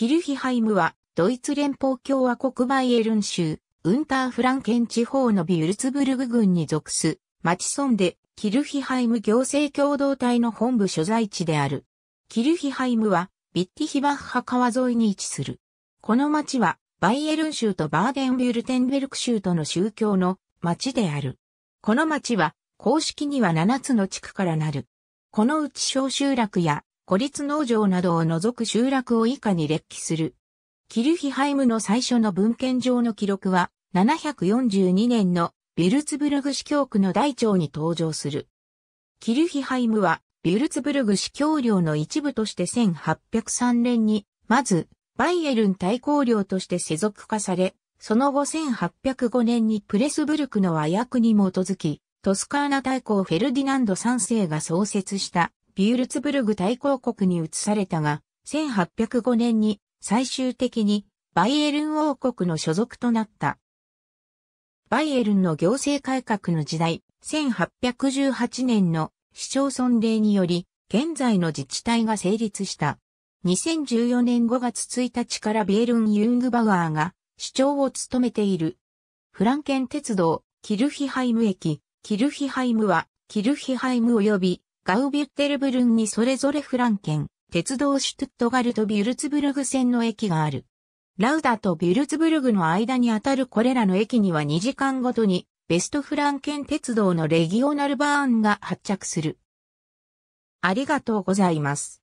キルヒハイムは、ドイツ連邦共和国バイエルン州、ウンターフランケン地方のビュルツブルグ郡に属す、町村で、キルヒハイム行政共同体の本部所在地である。キルヒハイムは、ビッティヒバッハ川沿いに位置する。この町は、バイエルン州とバーデンビュルテンベルク州との宗教の町である。この町は、公式には7つの地区からなる。このうち小集落や孤立農場などを除く集落を以下に列記する。キルヒハイムの最初の文献上の記録は、742年のビルツブルグ司教区の大長に登場する。キルヒハイムは、ビルツブルグ司教領の一部として1803年に、まず、バイエルン大公領として世俗化され、その後1805年にプレスブルクの和訳に基づき、トスカーナ大公フェルディナンド3世が創設したビュールツブルグ大公国に移されたが、1805年に最終的にバイエルン王国の所属となった。バイエルンの行政改革の時代、1818年の市町村令により、現在の自治体が成立した。2014年5月1日からビエルン・ユングバワーが市長を務めている。フランケン鉄道、キルヒハイム駅、キルヒハイムは、キルヒハイム及びガウビュッテルブルンにそれぞれフランケン、鉄道シュトゥットガルとビュルツブルグ線の駅がある。ラウダとビュルツブルグの間にあたるこれらの駅には2時間ごとにベストフランケン鉄道のレギオナルバーンが発着する。ありがとうございます。